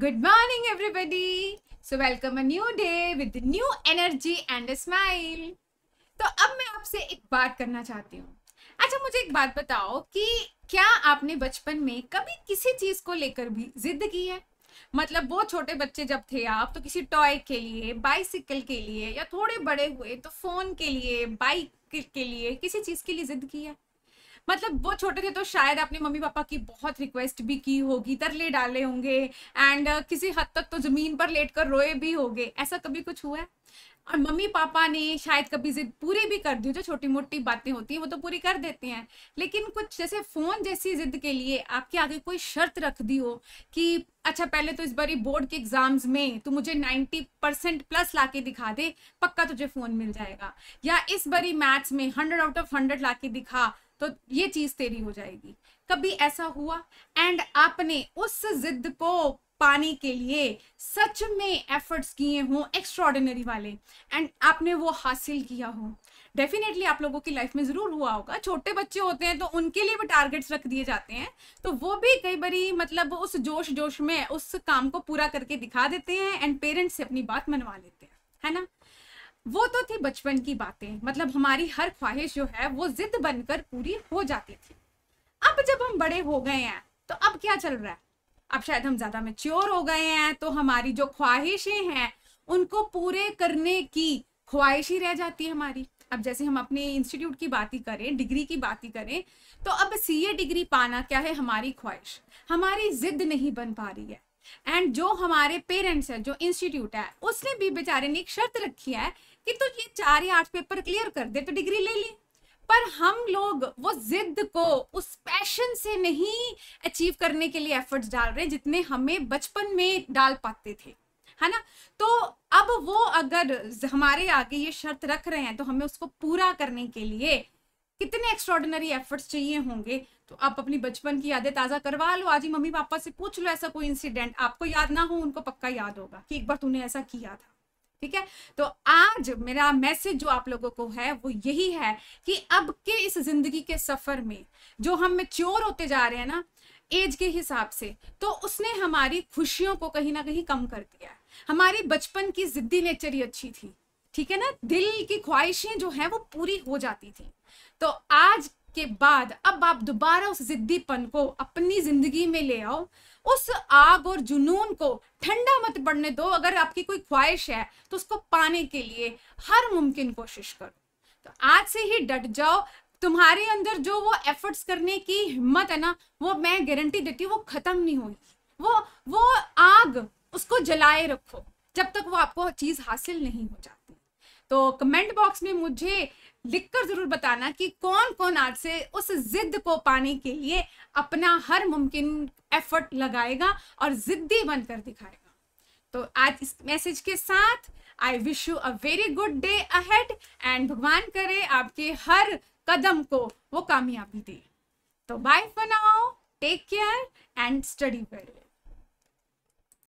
Good morning everybody so welcome a new day with new energy and a smile. तो अब मैं आपसे एक बात करना चाहती हूँ अच्छा मुझे एक बात बताओ कि क्या आपने बचपन में कभी किसी चीज को लेकर भी जिद की है मतलब वो छोटे बच्चे जब थे आप तो किसी टॉय के लिए बाइसिकल के लिए या थोड़े बड़े हुए तो फोन के लिए बाइक के लिए किसी चीज के लिए जिद की है मतलब वो छोटे थे तो शायद आपने मम्मी पापा की बहुत रिक्वेस्ट भी की होगी तरले डाले होंगे एंड uh, किसी हद तक तो ज़मीन पर लेट कर रोए भी होंगे ऐसा कभी कुछ हुआ है और मम्मी पापा ने शायद कभी जिद पूरी भी कर दी जो छोटी मोटी बातें होती हैं वो तो पूरी कर देते हैं लेकिन कुछ जैसे फ़ोन जैसी जिद के लिए आपके आगे कोई शर्त रख दी हो कि अच्छा पहले तो इस बारी बोर्ड के एग्जाम्स में तू मुझे 90 परसेंट प्लस ला के दिखा दे पक्का तुझे फ़ोन मिल जाएगा या इस बारी मैथ्स में हंड्रेड आउट ऑफ हंड्रेड ला के दिखा तो ये चीज तेरी हो जाएगी कभी ऐसा हुआ एंड आपने उस जिद को पाने के लिए सच में एफर्ट्स किए हों एक्स्ट्रॉर्डिनरी वाले एंड आपने वो हासिल किया हो डेफिनेटली आप लोगों की लाइफ में ज़रूर हुआ होगा छोटे बच्चे होते हैं तो उनके लिए भी टारगेट्स रख दिए जाते हैं तो वो भी कई बारी मतलब उस जोश जोश में उस काम को पूरा करके दिखा देते हैं एंड पेरेंट्स से अपनी बात मनवा लेते हैं है ना वो तो थी बचपन की बातें मतलब हमारी हर ख्वाहिश जो है वो जिद बनकर पूरी हो जाती थी अब जब हम बड़े हो गए हैं तो अब क्या चल रहा है अब शायद हम ज्यादा मेच्योर हो गए हैं तो हमारी जो ख्वाहिशें हैं उनको पूरे करने की ख्वाहिश ही रह जाती है हमारी अब जैसे हम अपने इंस्टीट्यूट की बात ही करें डिग्री की बात ही करें तो अब सीए डिग्री पाना क्या है हमारी ख्वाहिश हमारी जिद नहीं बन पा रही है एंड जो हमारे पेरेंट्स हैं जो इंस्टीट्यूट है उसने भी बेचारे ने एक शर्त रखी है कि तो ये चार या आठ पेपर क्लियर कर दे तो डिग्री ले ली पर हम लोग वो जिद को उस पैशन से नहीं अचीव करने के लिए एफर्ट्स डाल रहे जितने हमें बचपन में डाल पाते थे है ना तो अब वो अगर हमारे आगे ये शर्त रख रहे हैं तो हमें उसको पूरा करने के लिए कितने एक्स्ट्रॉडनरी एफर्ट्स चाहिए होंगे तो आप अपनी बचपन की यादें ताज़ा करवा लो आज ही मम्मी पापा से पूछ लो ऐसा कोई इंसिडेंट आपको याद ना हो उनको पक्का याद होगा कि एक बार तूने ऐसा किया था ठीक है तो आज मेरा मैसेज जो आप लोगों को है वो यही है कि अब के इस जिंदगी के सफर में जो हम मेच्योर होते जा रहे हैं ना एज के हिसाब से तो उसने हमारी खुशियों को कहीं ना कहीं कम कर दिया हमारी बचपन की जिद्दी नेचर ही अच्छी थी ठीक है ना दिल की ख्वाहिशें जो हैं वो पूरी हो जाती थी तो आज के बाद अब आप दोबारा उस जिद्दीपन को अपनी जिंदगी में ले आओ उस आग और जुनून को ठंडा मत पड़ने दो अगर आपकी कोई ख्वाहिश है तो उसको पाने के लिए हर मुमकिन कोशिश करो तो आज से ही डट जाओ तुम्हारे अंदर जो वो एफर्ट्स करने की हिम्मत है ना वो मैं गारंटी देती हूँ वो खत्म नहीं होगी वो वो आग उसको जलाए रखो जब तक वो आपको चीज हासिल नहीं हो जाती तो कमेंट बॉक्स में मुझे लिखकर जरूर बताना कि कौन कौन आज से उस जिद को पाने के लिए अपना हर मुमकिन एफर्ट लगाएगा और जिद्दी बनकर दिखाएगा तो आज इस मैसेज के साथ I wish you a very good day ahead and भगवान करे आपके हर कदम को वो कामयाबी दे तो bye for now take care and study well